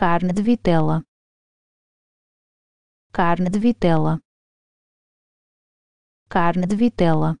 carne de vitela, carne de vitela, carne de vitela.